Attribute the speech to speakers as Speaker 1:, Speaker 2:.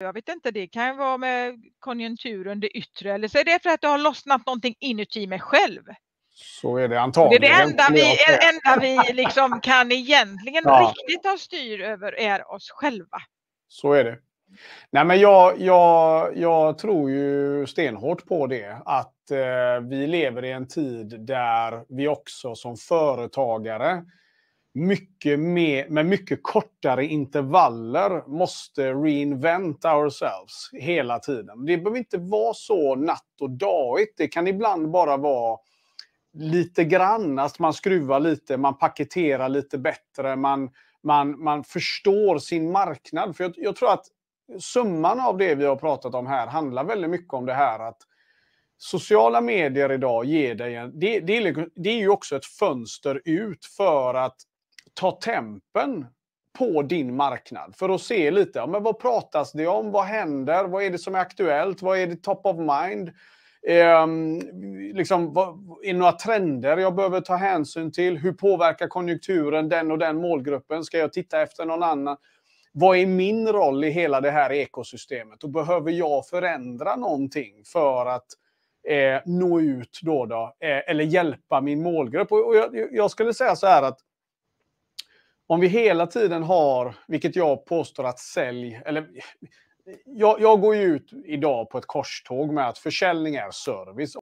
Speaker 1: Jag vet inte, det kan ju vara med konjunkturen, det yttre eller så är det för att det har lossnat någonting inuti mig själv.
Speaker 2: Så är det antagligen. Det är det enda vi,
Speaker 1: enda vi liksom kan egentligen ja. riktigt ha styr över är oss själva.
Speaker 2: Så är det. Nej, men jag, jag, jag tror ju stenhårt på det, att eh, vi lever i en tid där vi också som företagare mycket mer, med mycket kortare intervaller måste reinvent ourselves hela tiden. Det behöver inte vara så natt och dagigt. Det kan ibland bara vara lite grann, att man skruvar lite, man paketerar lite bättre, man, man, man förstår sin marknad. För jag, jag tror att summan av det vi har pratat om här handlar väldigt mycket om det här att sociala medier idag ger dig en... Det, det, är, liksom- det är ju också ett fönster ut för att ta tempen på din marknad för att se lite, men vad pratas det om, vad händer, vad är det som är aktuellt, vad är det top of mind? Eh, liksom, vad, är det några trender jag behöver ta hänsyn till? Hur påverkar konjunkturen den och den målgruppen? Ska jag titta efter någon annan? Vad är min roll i hela det här ekosystemet? Och behöver jag förändra någonting för att eh, nå ut då, då eh, eller hjälpa min målgrupp? Och, och jag, jag skulle säga så här att om vi hela tiden har, vilket jag påstår att sälj, eller jag, jag går ju ut idag på ett korståg med att försäljning är service.